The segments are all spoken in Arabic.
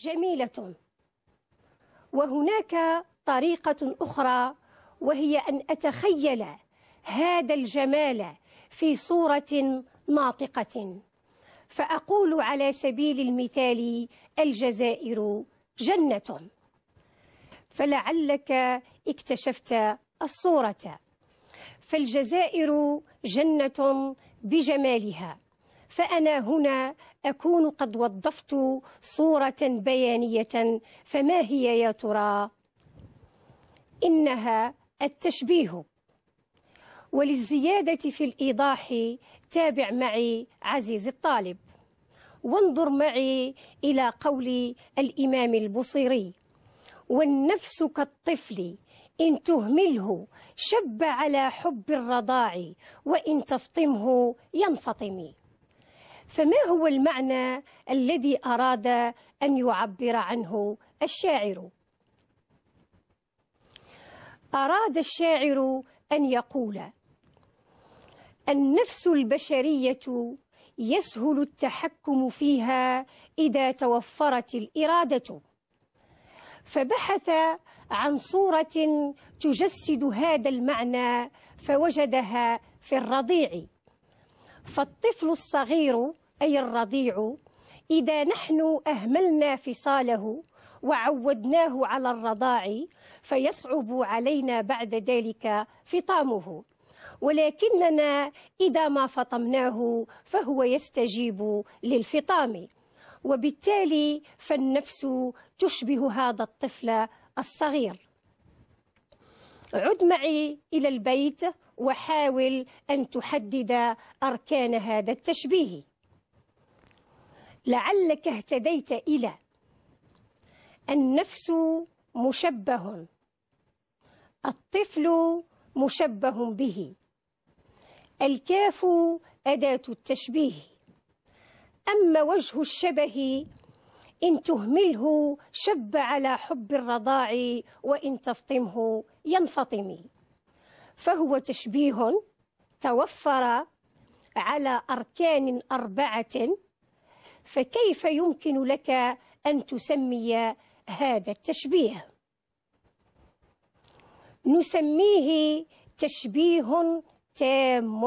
جميلة وهناك طريقة أخرى وهي أن أتخيل هذا الجمال في صورة ناطقة فأقول على سبيل المثال الجزائر جنة فلعلك اكتشفت الصورة فالجزائر جنة بجمالها فأنا هنا أكون قد وظفت صورة بيانية فما هي يا ترى؟ إنها التشبيه وللزيادة في الإيضاح تابع معي عزيزي الطالب وانظر معي إلى قول الإمام البصيري والنفس كالطفل إن تهمله شب على حب الرضاع وإن تفطمه ينفطمي فما هو المعنى الذي أراد أن يعبر عنه الشاعر؟ أراد الشاعر أن يقول: النفس البشرية يسهل التحكم فيها إذا توفرت الإرادة، فبحث عن صورة تجسد هذا المعنى فوجدها في الرضيع، فالطفل الصغير أي الرضيع إذا نحن أهملنا فصاله وعودناه على الرضاع فيصعب علينا بعد ذلك فطامه ولكننا إذا ما فطمناه فهو يستجيب للفطام وبالتالي فالنفس تشبه هذا الطفل الصغير عد معي إلى البيت وحاول أن تحدد أركان هذا التشبيه لعلك اهتديت إلى النفس مشبه الطفل مشبه به الكاف أداة التشبيه أما وجه الشبه إن تهمله شب على حب الرضاع وإن تفطمه ينفطم فهو تشبيه توفر على أركان أربعة فكيف يمكن لك أن تسمي هذا التشبيه نسميه تشبيه تام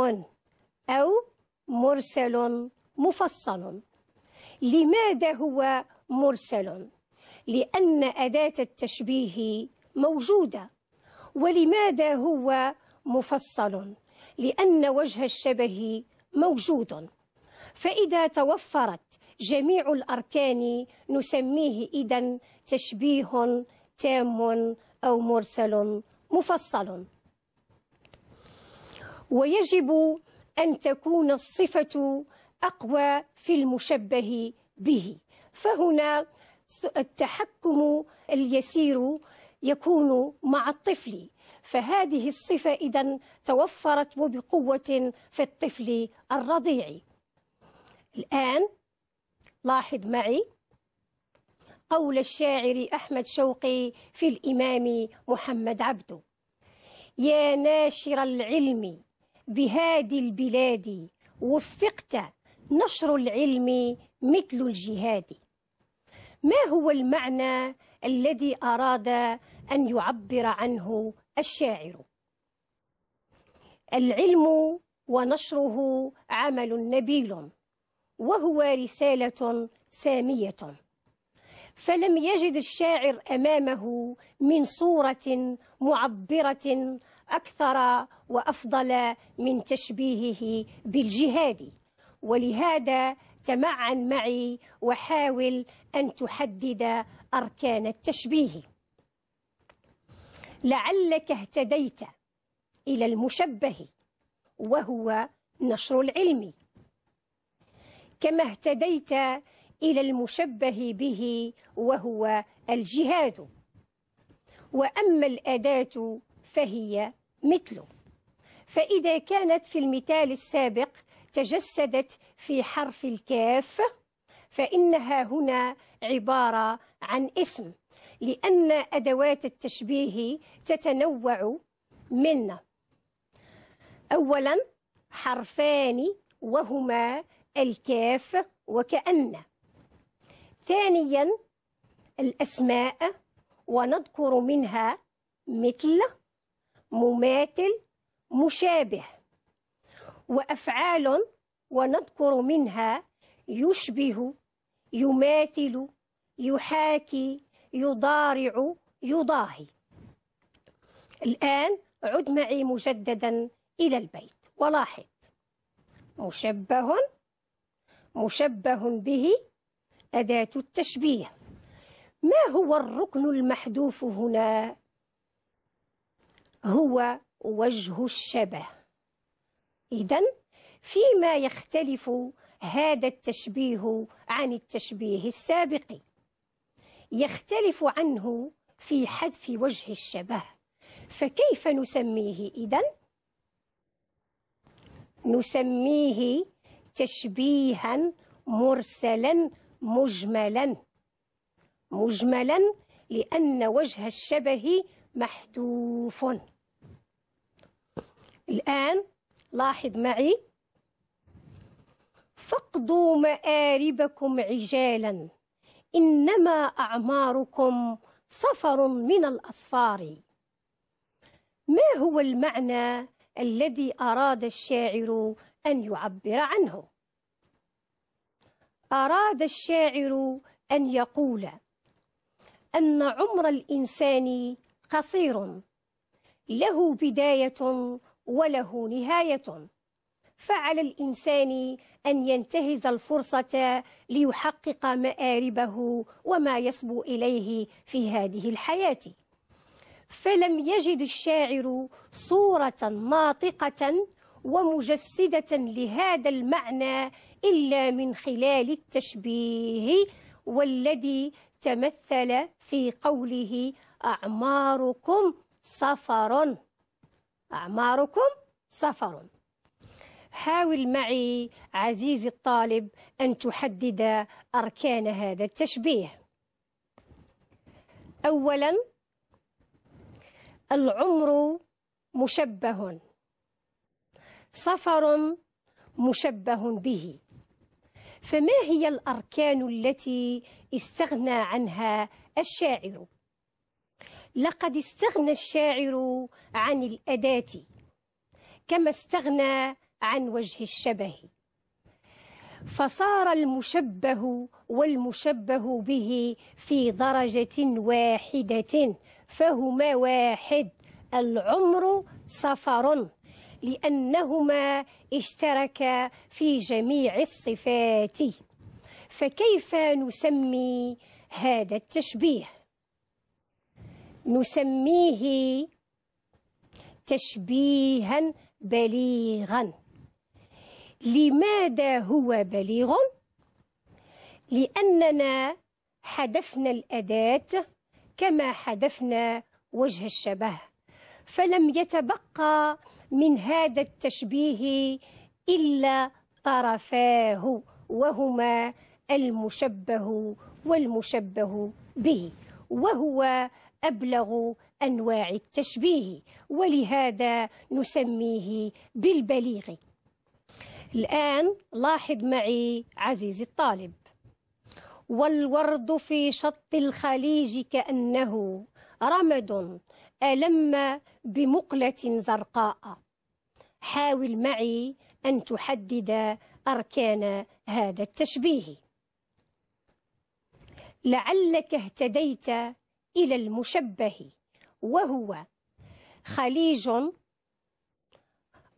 أو مرسل مفصل لماذا هو مرسل؟ لأن أداة التشبيه موجودة ولماذا هو مفصل؟ لأن وجه الشبه موجود فإذا توفرت جميع الأركان نسميه إذا تشبيه تام أو مرسل مفصل ويجب أن تكون الصفة أقوى في المشبه به فهنا التحكم اليسير يكون مع الطفل فهذه الصفة إذا توفرت وبقوة في الطفل الرضيع الآن لاحظ معي قول الشاعر أحمد شوقي في الإمام محمد عبده يا ناشر العلم بهادي البلاد وفقت نشر العلم مثل الجهاد ما هو المعنى الذي أراد أن يعبر عنه الشاعر العلم ونشره عمل نبيل وهو رسالة سامية فلم يجد الشاعر أمامه من صورة معبرة أكثر وأفضل من تشبيهه بالجهاد ولهذا تمعن معي وحاول أن تحدد أركان التشبيه لعلك اهتديت إلى المشبه وهو نشر العلم كما اهتديت إلى المشبه به وهو الجهاد وأما الأداة فهي مثله فإذا كانت في المثال السابق تجسدت في حرف الكاف فإنها هنا عبارة عن اسم لأن أدوات التشبيه تتنوع من أولا حرفان وهما الكاف وكأن ثانيا الأسماء ونذكر منها مثل مماثل مشابه وأفعال ونذكر منها يشبه يماثل يحاكي يضارع يضاهي الآن عد معي مجددا إلى البيت ولاحظ مشبه مشبه به أداة التشبيه ما هو الركن المحذوف هنا هو وجه الشبه إذا فيما يختلف هذا التشبيه عن التشبيه السابق يختلف عنه في حذف وجه الشبه فكيف نسميه إذا؟ نسميه تشبيها مرسلا مجملا مجملا لأن وجه الشبه محذوف الآن لاحظ معي فقدوا مآربكم عجالا إنما أعماركم صفر من الأصفار ما هو المعنى الذي أراد الشاعر أن يعبر عنه أراد الشاعر أن يقول أن عمر الإنسان قصير له بداية وله نهاية فعلى الإنسان أن ينتهز الفرصة ليحقق مآربه وما يصبو إليه في هذه الحياة فلم يجد الشاعر صورة ناطقة ومجسدة لهذا المعنى إلا من خلال التشبيه والذي تمثل في قوله أعماركم سفر أعماركم سفر حاول معي عزيزي الطالب أن تحدد أركان هذا التشبيه أولا العمر مشبه صفر مشبه به فما هي الأركان التي استغنى عنها الشاعر؟ لقد استغنى الشاعر عن الأداة كما استغنى عن وجه الشبه فصار المشبه والمشبه به في درجة واحدة فهما واحد العمر سفر لأنهما اشتركا في جميع الصفات فكيف نسمي هذا التشبيه نسميه تشبيها بليغا لماذا هو بليغ لاننا حذفنا الاداه كما حذفنا وجه الشبه فلم يتبقى من هذا التشبيه إلا طرفاه وهما المشبه والمشبه به وهو أبلغ أنواع التشبيه ولهذا نسميه بالبليغ الآن لاحظ معي عزيزي الطالب والورد في شط الخليج كأنه رمد ألم بمقلة زرقاء حاول معي أن تحدد أركان هذا التشبيه لعلك اهتديت إلى المشبه وهو خليج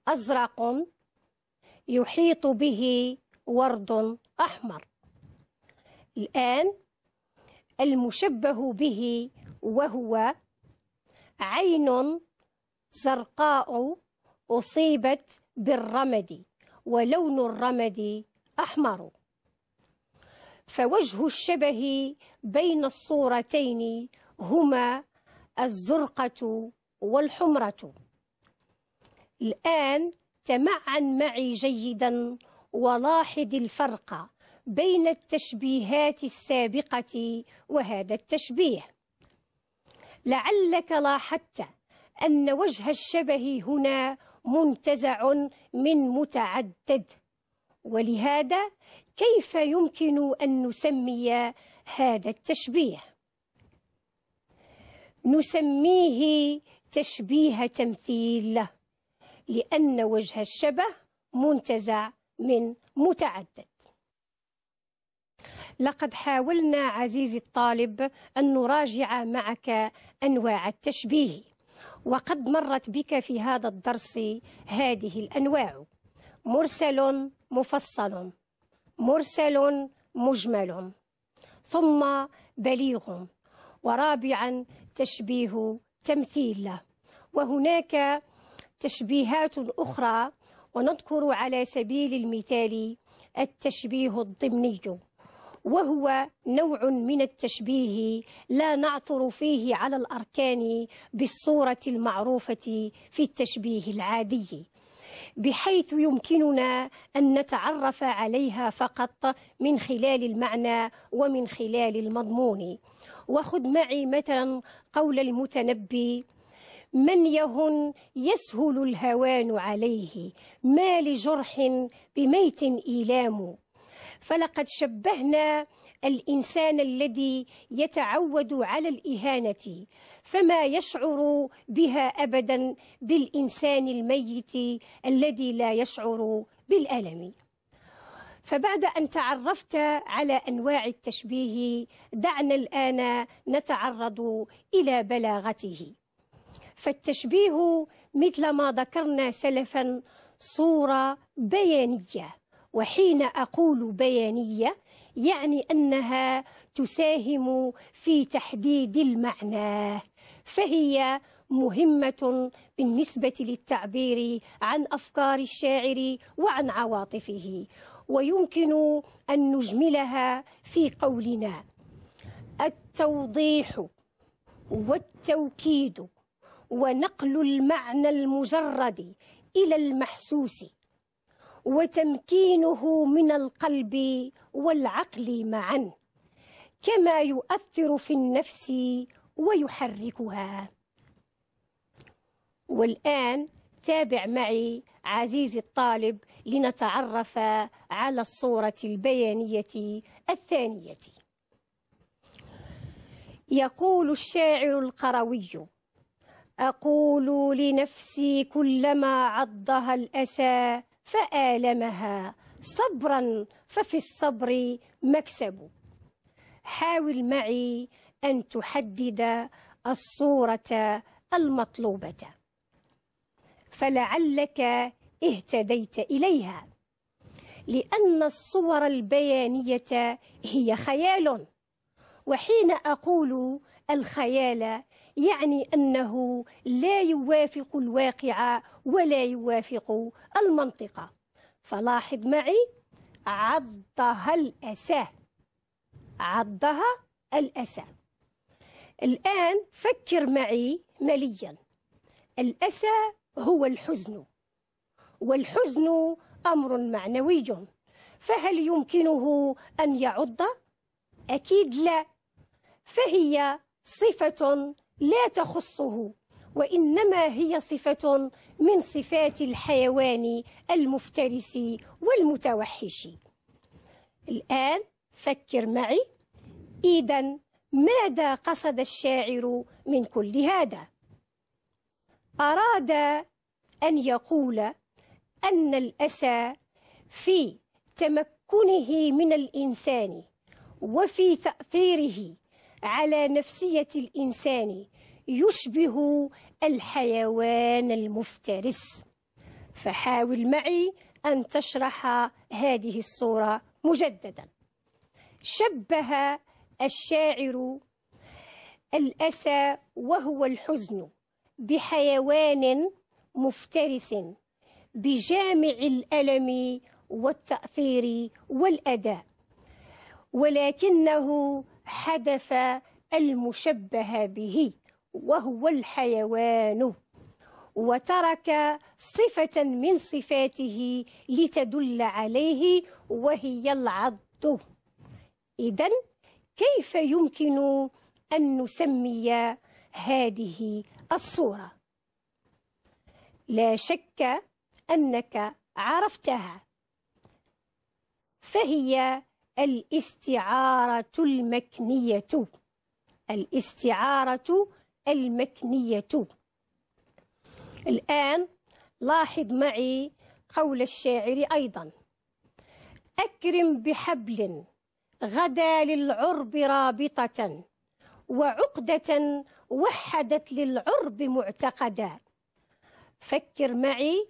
أزرق يحيط به ورد أحمر الآن المشبه به وهو عين زرقاء أصيبت بالرمد ولون الرمد أحمر فوجه الشبه بين الصورتين هما الزرقة والحمرة الآن تمعن معي جيدا ولاحظ الفرق بين التشبيهات السابقة وهذا التشبيه لعلك لاحظت أن وجه الشبه هنا منتزع من متعدد ولهذا كيف يمكن أن نسمي هذا التشبيه؟ نسميه تشبيه تمثيل لأن وجه الشبه منتزع من متعدد لقد حاولنا عزيزي الطالب أن نراجع معك أنواع التشبيه وقد مرت بك في هذا الدرس هذه الأنواع مرسل مفصل مرسل مجمل ثم بليغ ورابعا تشبيه تمثيل وهناك تشبيهات أخرى ونذكر على سبيل المثال التشبيه الضمني وهو نوع من التشبيه لا نعثر فيه على الأركان بالصورة المعروفة في التشبيه العادي بحيث يمكننا أن نتعرف عليها فقط من خلال المعنى ومن خلال المضمون وخذ معي مثلا قول المتنبي من يهن يسهل الهوان عليه ما لجرح بميت إيلام فلقد شبهنا الإنسان الذي يتعود على الإهانة فما يشعر بها أبدا بالإنسان الميت الذي لا يشعر بالألم فبعد أن تعرفت على أنواع التشبيه دعنا الآن نتعرض إلى بلاغته فالتشبيه مثل ما ذكرنا سلفا صورة بيانية وحين أقول بيانية يعني أنها تساهم في تحديد المعنى فهي مهمة بالنسبة للتعبير عن أفكار الشاعر وعن عواطفه ويمكن أن نجملها في قولنا التوضيح والتوكيد ونقل المعنى المجرد إلى المحسوس وتمكينه من القلب والعقل معا كما يؤثر في النفس ويحركها والآن تابع معي عزيزي الطالب لنتعرف على الصورة البيانية الثانية يقول الشاعر القروي أقول لنفسي كلما عضها الأسى فآلمها صبرا ففي الصبر مكسب حاول معي أن تحدد الصورة المطلوبة فلعلك اهتديت إليها لأن الصور البيانية هي خيال وحين أقول الخيال يعني أنه لا يوافق الواقع ولا يوافق المنطقة فلاحظ معي عضها الأسى عضها الأسى الآن فكر معي مليا الأسى هو الحزن والحزن أمر معنوي فهل يمكنه أن يعض؟ أكيد لا فهي صفة لا تخصه وإنما هي صفة من صفات الحيوان المفترس والمتوحش الآن فكر معي إذا ماذا قصد الشاعر من كل هذا؟ أراد أن يقول أن الأسى في تمكنه من الإنسان وفي تأثيره على نفسية الإنسان يشبه الحيوان المفترس فحاول معي أن تشرح هذه الصورة مجددا شبه الشاعر الأسى وهو الحزن بحيوان مفترس بجامع الألم والتأثير والأداء ولكنه حذف المشبه به وهو الحيوان وترك صفة من صفاته لتدل عليه وهي العض إذا كيف يمكن أن نسمي هذه الصورة؟ لا شك أنك عرفتها فهي الاستعارة المكنية الاستعارة المكنية الآن لاحظ معي قول الشاعر أيضا أكرم بحبل غدا للعرب رابطة وعقدة وحدت للعرب معتقدا فكر معي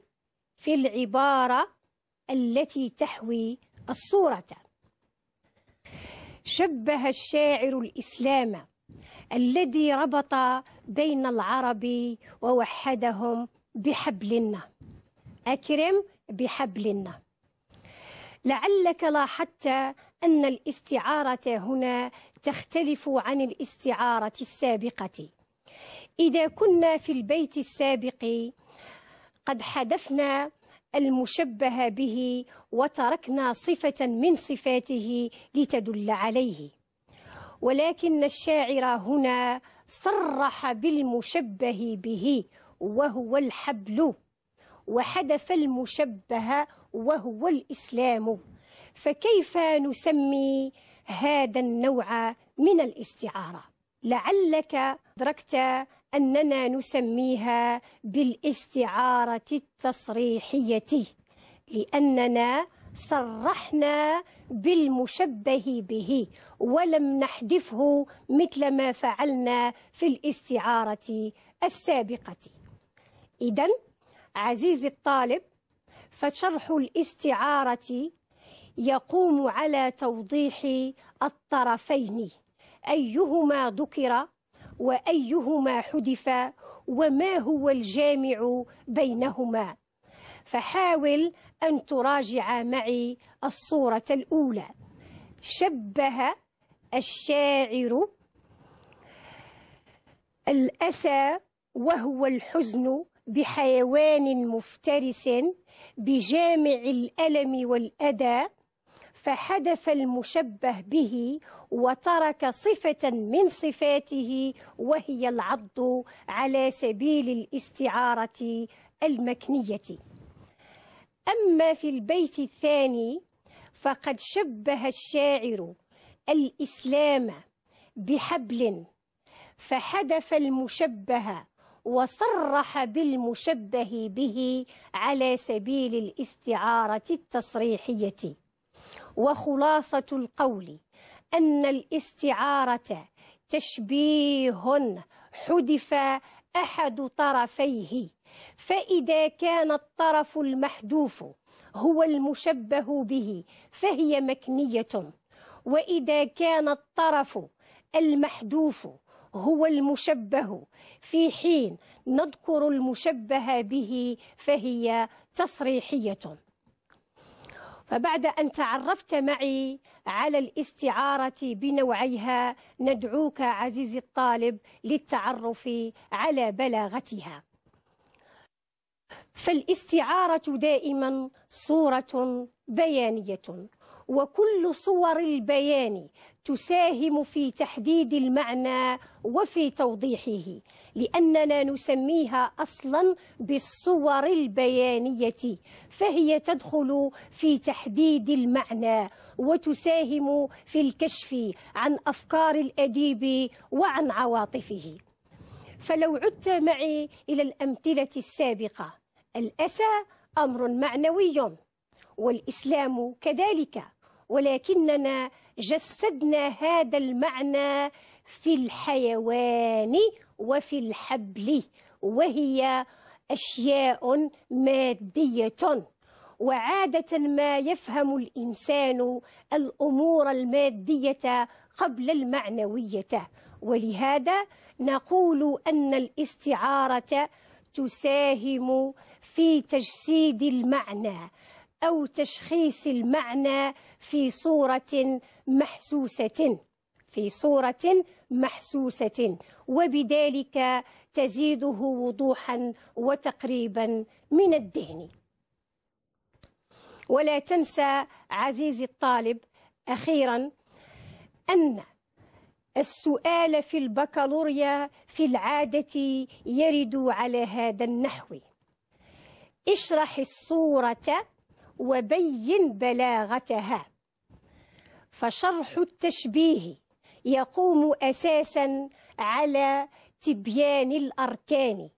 في العبارة التي تحوي الصورة شبه الشاعر الإسلام الذي ربط بين العرب ووحدهم بحبلنا أكرم بحبلنا لعلك لاحظت أن الاستعارة هنا تختلف عن الاستعارة السابقة إذا كنا في البيت السابق قد حذفنا المشبه به وتركنا صفة من صفاته لتدل عليه ولكن الشاعر هنا صرح بالمشبه به وهو الحبل وحدف المشبه وهو الإسلام فكيف نسمي هذا النوع من الاستعارة لعلك أدركت أننا نسميها بالاستعارة التصريحية لأننا صرحنا بالمشبه به ولم نحذفه مثل ما فعلنا في الاستعارة السابقة إذا عزيزي الطالب فشرح الاستعارة يقوم على توضيح الطرفين أيهما ذكر وأيهما حدف وما هو الجامع بينهما فحاول أن تراجع معي الصورة الأولى شبه الشاعر الأسى وهو الحزن بحيوان مفترس بجامع الألم والأذى فحذف المشبه به وترك صفة من صفاته وهي العض على سبيل الاستعارة المكنية أما في البيت الثاني فقد شبه الشاعر الإسلام بحبل فحذف المشبه وصرح بالمشبه به على سبيل الاستعارة التصريحية وخلاصة القول أن الاستعارة تشبيه حذف أحد طرفيه فإذا كان الطرف المحذوف هو المشبه به فهي مكنية وإذا كان الطرف المحذوف هو المشبه في حين نذكر المشبه به فهي تصريحية فبعد أن تعرفت معي على الاستعارة بنوعيها ندعوك عزيزي الطالب للتعرف على بلاغتها فالاستعارة دائما صورة بيانية وكل صور البيان تساهم في تحديد المعنى وفي توضيحه لأننا نسميها أصلا بالصور البيانية فهي تدخل في تحديد المعنى وتساهم في الكشف عن أفكار الأديب وعن عواطفه فلو عدت معي إلى الأمثلة السابقة الأسى أمر معنوي والإسلام كذلك ولكننا جسدنا هذا المعنى في الحيوان وفي الحبل وهي أشياء مادية وعادة ما يفهم الإنسان الأمور المادية قبل المعنوية ولهذا نقول أن الاستعارة تساهم في تجسيد المعنى أو تشخيص المعنى في صورة محسوسة في صورة محسوسة وبذلك تزيده وضوحا وتقريبا من الذهن ولا تنسى عزيزي الطالب أخيرا أن السؤال في البكالوريا في العادة يرد على هذا النحو اشرح الصورة وبين بلاغتها فشرح التشبيه يقوم اساسا على تبيان الاركان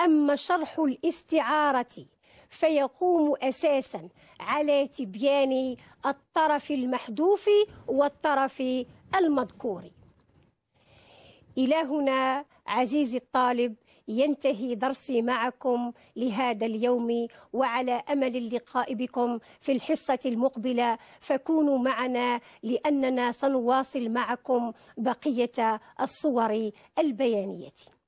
اما شرح الاستعاره فيقوم اساسا على تبيان الطرف المحذوف والطرف المذكور الى هنا عزيزي الطالب ينتهي درسي معكم لهذا اليوم وعلى أمل اللقاء بكم في الحصة المقبلة فكونوا معنا لأننا سنواصل معكم بقية الصور البيانية